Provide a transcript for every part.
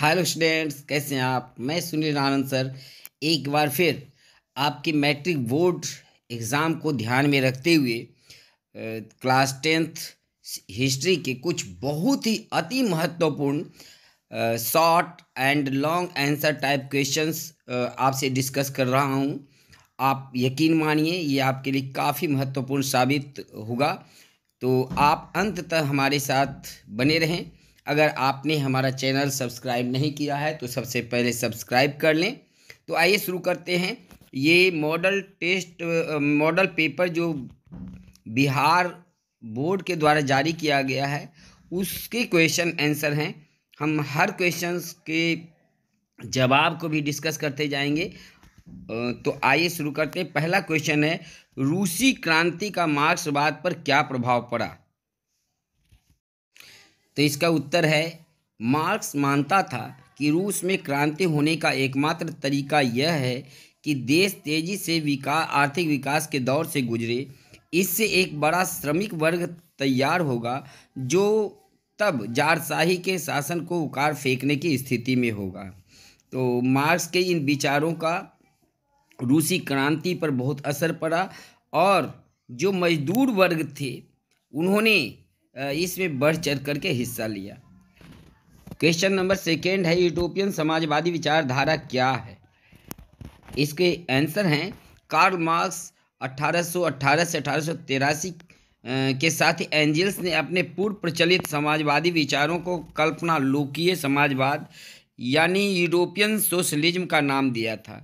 hello students कैसे हैं आप मैं सुनील आनंद सर एक बार फिर आपके मैट्रिक बोर्ड एग्ज़ाम को ध्यान में रखते हुए क्लास टेंथ हिस्ट्री के कुछ बहुत ही अति महत्वपूर्ण short and long answer type questions आपसे डिस्कस कर रहा हूं आप यकीन मानिए ये आपके लिए काफ़ी महत्वपूर्ण साबित होगा तो आप अंत तक हमारे साथ बने रहें अगर आपने हमारा चैनल सब्सक्राइब नहीं किया है तो सबसे पहले सब्सक्राइब कर लें तो आइए शुरू करते हैं ये मॉडल टेस्ट मॉडल पेपर जो बिहार बोर्ड के द्वारा जारी किया गया है उसके क्वेश्चन आंसर हैं हम हर क्वेश्चंस के जवाब को भी डिस्कस करते जाएंगे तो आइए शुरू करते हैं पहला क्वेश्चन है रूसी क्रांति का मार्क्सवाद पर क्या प्रभाव पड़ा तो इसका उत्तर है मार्क्स मानता था कि रूस में क्रांति होने का एकमात्र तरीका यह है कि देश तेजी से विकास आर्थिक विकास के दौर से गुजरे इससे एक बड़ा श्रमिक वर्ग तैयार होगा जो तब जारशाही के शासन को उकार फेंकने की स्थिति में होगा तो मार्क्स के इन विचारों का रूसी क्रांति पर बहुत असर पड़ा और जो मजदूर वर्ग थे उन्होंने इसमें बढ़ चढ़ करके हिस्सा लिया क्वेश्चन नंबर सेकेंड है यूटोपियन समाजवादी विचारधारा क्या है इसके आंसर हैं कार्ल मार्क्स 1818 से अठारह के साथ एंजल्स ने अपने पूर्व प्रचलित समाजवादी विचारों को कल्पना लोकीय समाजवाद यानी यूरोपियन सोशलिज्म का नाम दिया था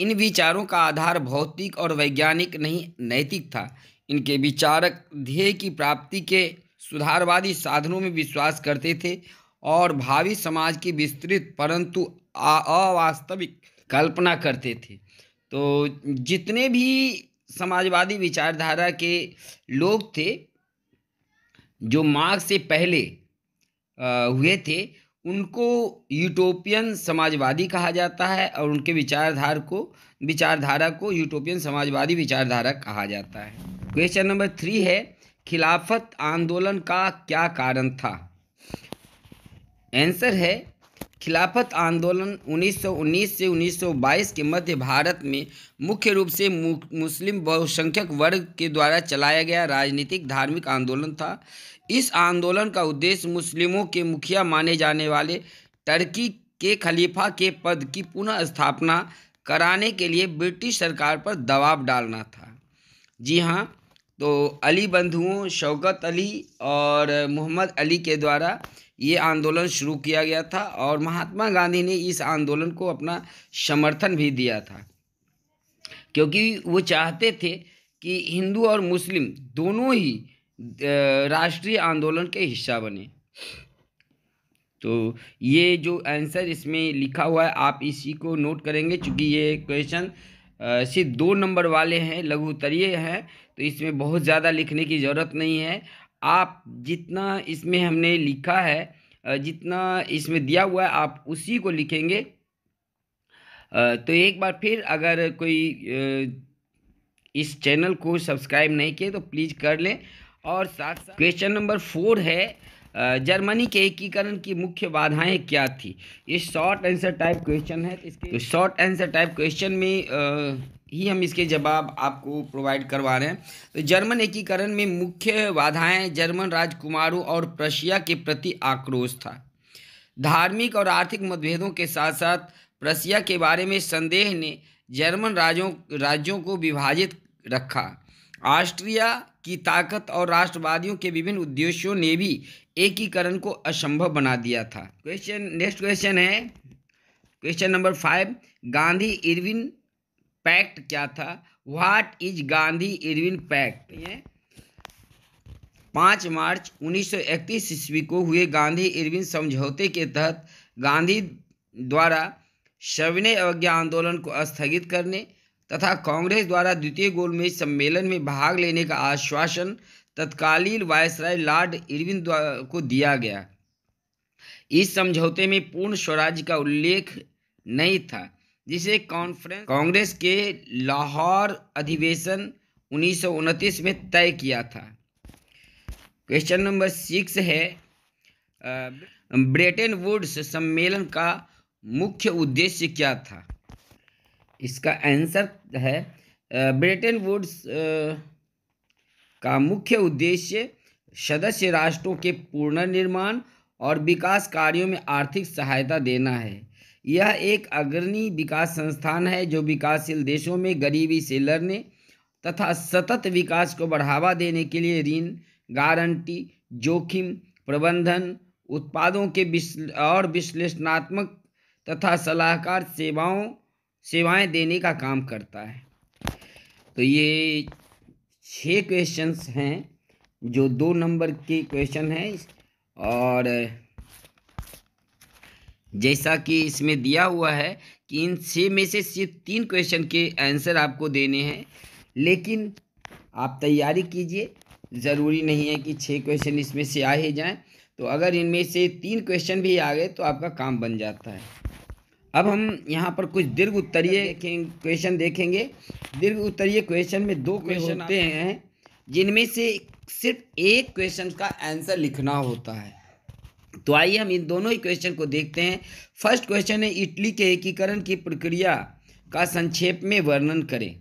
इन विचारों का आधार भौतिक और वैज्ञानिक नहीं नैतिक था इनके विचारक ध्येय की प्राप्ति के सुधारवादी साधनों में विश्वास करते थे और भावी समाज की विस्तृत परंतु अवास्तविक कल्पना करते थे तो जितने भी समाजवादी विचारधारा के लोग थे जो मार्ग से पहले हुए थे उनको यूटोपियन समाजवादी कहा जाता है और उनके विचारधार को विचारधारा को यूटोपियन समाजवादी विचारधारा कहा जाता है क्वेश्चन नंबर थ्री है खिलाफत आंदोलन का क्या कारण था आंसर है खिलाफत आंदोलन 1919 से 1922 के मध्य भारत में मुख्य रूप से मुस्लिम बहुसंख्यक वर्ग के द्वारा चलाया गया राजनीतिक धार्मिक आंदोलन था इस आंदोलन का उद्देश्य मुस्लिमों के मुखिया माने जाने वाले टर्की के खलीफा के पद की पुनः स्थापना कराने के लिए ब्रिटिश सरकार पर दबाव डालना था जी हाँ तो अली बंधुओं शौकत अली और मोहम्मद अली के द्वारा ये आंदोलन शुरू किया गया था और महात्मा गांधी ने इस आंदोलन को अपना समर्थन भी दिया था क्योंकि वो चाहते थे कि हिंदू और मुस्लिम दोनों ही राष्ट्रीय आंदोलन के हिस्सा बने तो ये जो आंसर इसमें लिखा हुआ है आप इसी को नोट करेंगे क्योंकि ये क्वेश्चन सिर्फ दो नंबर वाले हैं लघु उत्तरीय हैं तो इसमें बहुत ज़्यादा लिखने की ज़रूरत नहीं है आप जितना इसमें हमने लिखा है जितना इसमें दिया हुआ है आप उसी को लिखेंगे तो एक बार फिर अगर कोई इस चैनल को सब्सक्राइब नहीं किए तो प्लीज़ कर लें और साथ साथ क्वेश्चन नंबर फोर है जर्मनी के एकीकरण की मुख्य बाधाएं क्या थी ये शॉर्ट आंसर टाइप क्वेश्चन है तो इसके तो शॉर्ट आंसर टाइप क्वेश्चन में आ, ही हम इसके जवाब आपको प्रोवाइड करवा रहे हैं तो जर्मन एकीकरण में मुख्य बाधाएं जर्मन राजकुमारों और प्रशिया के प्रति आक्रोश था धार्मिक और आर्थिक मतभेदों के साथ साथ प्रशिया के बारे में संदेह ने जर्मन राज्यों राज्यों को विभाजित रखा ऑस्ट्रिया की ताकत और राष्ट्रवादियों के विभिन्न उद्देश्यों ने भी एकीकरण को असंभव बना दिया था क्वेश्चन नेक्स्ट क्वेश्चन है question number five Gandhi Irwin pact क्या था what is Gandhi Irwin pact ये पाँच मार्च 1931 ईस्वी को हुए गांधी इरविन समझौते के तहत गांधी द्वारा सविनय अवज्ञा आंदोलन को स्थगित करने तथा कांग्रेस द्वारा द्वितीय गोलमेज सम्मेलन में भाग लेने का आश्वासन तत्कालीन वायसराय लॉर्ड इरविन को दिया गया इस समझौते में पूर्ण स्वराज का उल्लेख नहीं था जिसे कॉन्फ्रेंस कांग्रेस के लाहौर अधिवेशन उन्नीस में तय किया था क्वेश्चन नंबर सिक्स है ब्रेटन वुड्स सम्मेलन का मुख्य उद्देश्य क्या था इसका आंसर है ब्रिटेन वुड्स का मुख्य उद्देश्य सदस्य राष्ट्रों के पुनर्निर्माण और विकास कार्यों में आर्थिक सहायता देना है यह एक अग्रणी विकास संस्थान है जो विकासशील देशों में गरीबी से लड़ने तथा सतत विकास को बढ़ावा देने के लिए ऋण गारंटी जोखिम प्रबंधन उत्पादों के विश्ल और विश्लेषणात्मक तथा सलाहकार सेवाओं सेवाएं देने का काम करता है तो ये छः क्वेश्चंस हैं जो दो नंबर के क्वेश्चन हैं और जैसा कि इसमें दिया हुआ है कि इन छः में से सिर्फ तीन क्वेश्चन के आंसर आपको देने हैं लेकिन आप तैयारी कीजिए ज़रूरी नहीं है कि छः क्वेश्चन इसमें से आ ही जाएँ तो अगर इनमें से तीन क्वेश्चन भी आ गए तो आपका काम बन जाता है अब हम यहाँ पर कुछ दीर्घ उत्तरीय क्वेश्चन देखेंगे दीर्घ उत्तरीय क्वेश्चन में दो क्वेश्चन होते हैं जिनमें से सिर्फ एक क्वेश्चन का आंसर लिखना होता है तो आइए हम इन दोनों ही क्वेश्चन को देखते हैं फर्स्ट क्वेश्चन है इटली के एकीकरण की प्रक्रिया का संक्षेप में वर्णन करें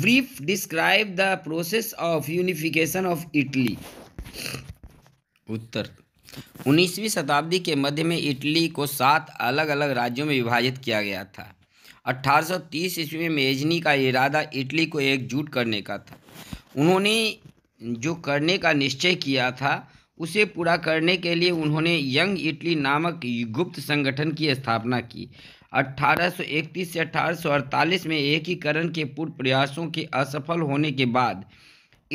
brief describe the process of unification of Italy उत्तर उन्नीसवीं शताब्दी के मध्य में इटली को सात अलग अलग राज्यों में विभाजित किया गया था 1830 ईस्वी में मेजनी का इरादा इटली को एकजुट करने का था उन्होंने जो करने का निश्चय किया था उसे पूरा करने के लिए उन्होंने यंग इटली नामक गुप्त संगठन की स्थापना की 1831 से 1848 में एकीकरण के पूर्व प्रयासों के असफल होने के बाद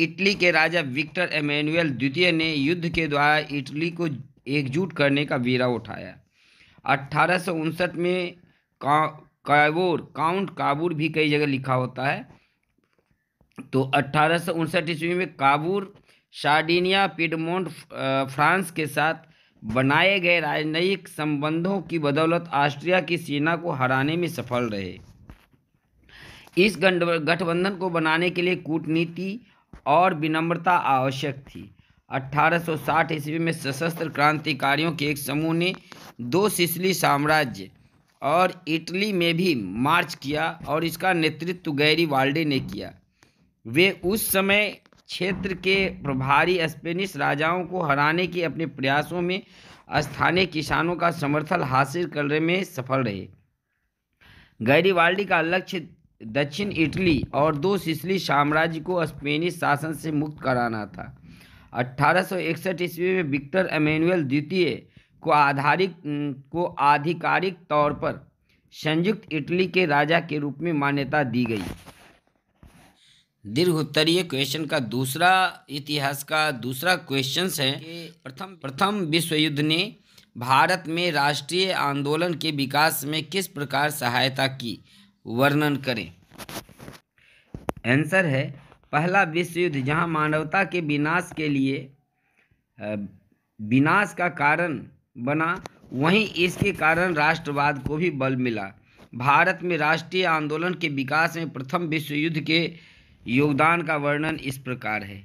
इटली के राजा विक्टर एमेनुअल द्वितीय ने युद्ध के द्वारा इटली को एकजुट करने का वीरा उठाया अट्ठारह में का, काउंट काबूर भी कई जगह लिखा होता है तो अट्ठारह ईस्वी में काबूर शार्डिनिया पिडमोंट फ्रांस के साथ बनाए गए राजनयिक संबंधों की बदौलत ऑस्ट्रिया की सेना को हराने में सफल रहे इस गठबंधन को बनाने के लिए कूटनीति और विनम्रता आवश्यक थी 1860 ईस्वी में सशस्त्र क्रांतिकारियों के एक समूह ने दो सिसली साम्राज्य और इटली में भी मार्च किया और इसका नेतृत्व गैरी वाल्डे ने किया वे उस समय क्षेत्र के प्रभारी स्पेनिश राजाओं को हराने के अपने प्रयासों में स्थानीय किसानों का समर्थन हासिल करने में सफल रहे गैरीवाल्डी का लक्ष्य दक्षिण इटली और दो सिसली साम्राज्य को स्पेनिश शासन से मुक्त कराना था 1861 ईस्वी में विक्टर एमेनुअल द्वितीय को आधारित को आधिकारिक तौर पर संयुक्त इटली के राजा के रूप में मान्यता दी गई दीर्घ उत्तरीय क्वेश्चन का दूसरा इतिहास का दूसरा क्वेश्चन है प्रथम प्रथम विश्व युद्ध ने भारत में राष्ट्रीय आंदोलन के विकास में किस प्रकार सहायता की वर्णन करें आंसर है पहला विश्व युद्ध जहां मानवता के विनाश के लिए विनाश का कारण बना वहीं इसके कारण राष्ट्रवाद को भी बल मिला भारत में राष्ट्रीय आंदोलन के विकास में प्रथम विश्व युद्ध के योगदान का वर्णन इस प्रकार है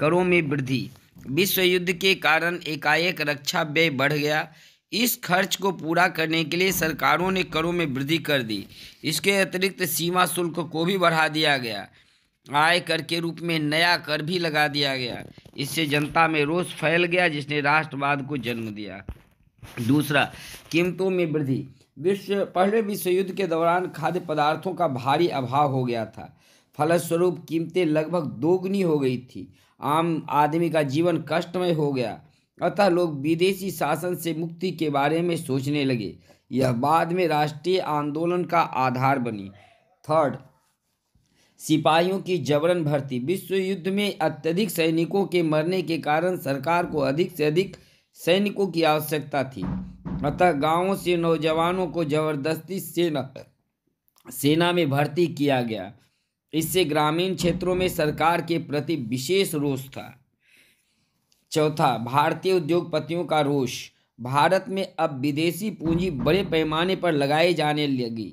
करों में वृद्धि विश्व युद्ध के कारण एकाएक रक्षा व्यय बढ़ गया इस खर्च को पूरा करने के लिए सरकारों ने करों में वृद्धि कर दी इसके अतिरिक्त सीमा शुल्क को भी बढ़ा दिया गया आय कर के रूप में नया कर भी लगा दिया गया इससे जनता में रोष फैल गया जिसने राष्ट्रवाद को जन्म दिया दूसरा कीमतों में वृद्धि विश्व पहले विश्व युद्ध के दौरान खाद्य पदार्थों का भारी अभाव हो गया था फलस्वरूप कीमतें लगभग दोगुनी हो गई थी आम आदमी का जीवन कष्टमय हो गया अतः लोग विदेशी शासन से मुक्ति के बारे में सोचने लगे यह बाद में राष्ट्रीय आंदोलन का आधार बनी थर्ड सिपाहियों की जबरन भर्ती विश्व युद्ध में अत्यधिक सैनिकों के मरने के कारण सरकार को अधिक से अधिक सैनिकों की आवश्यकता थी अतः गांवों से नौजवानों को जबरदस्ती सेना सेना में भर्ती किया गया इससे ग्रामीण क्षेत्रों में सरकार के प्रति विशेष रोष था चौथा भारतीय उद्योगपतियों का रोष भारत में अब विदेशी पूंजी बड़े पैमाने पर लगाई जाने लगी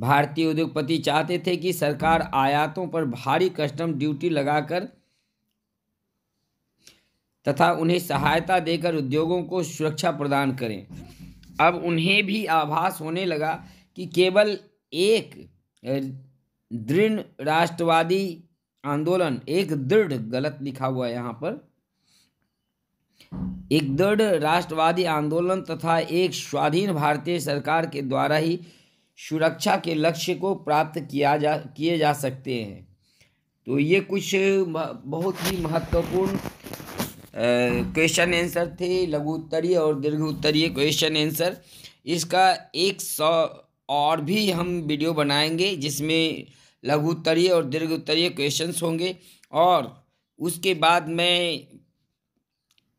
भारतीय उद्योगपति चाहते थे कि सरकार आयातों पर भारी कस्टम ड्यूटी लगाकर तथा उन्हें सहायता देकर उद्योगों को सुरक्षा प्रदान करें अब उन्हें भी आभास होने लगा कि केवल एक दृढ़ राष्ट्रवादी आंदोलन एक दृढ़ गलत लिखा हुआ है यहाँ पर एक दृढ़ राष्ट्रवादी आंदोलन तथा एक स्वाधीन भारतीय सरकार के द्वारा ही सुरक्षा के लक्ष्य को प्राप्त किया जा किए जा सकते हैं तो ये कुछ बहुत ही महत्वपूर्ण क्वेश्चन आंसर थे लघु उत्तरीय और दीर्घ उत्तरीय क्वेश्चन आंसर इसका एक सौ और भी हम वीडियो बनाएंगे जिसमें लघु उत्तरीय और दीर्घ उत्तरीय क्वेश्चंस होंगे और उसके बाद मैं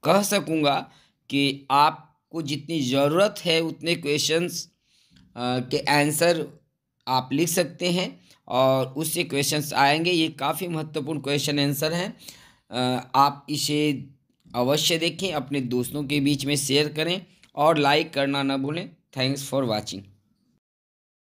कह सकूँगा कि आपको जितनी ज़रूरत है उतने क्वेश्चंस के आंसर आप लिख सकते हैं और उससे क्वेश्चंस आएंगे ये काफ़ी महत्वपूर्ण क्वेश्चन आंसर हैं आप इसे अवश्य देखें अपने दोस्तों के बीच में शेयर करें और लाइक करना ना भूलें थैंक्स फॉर वाचिंग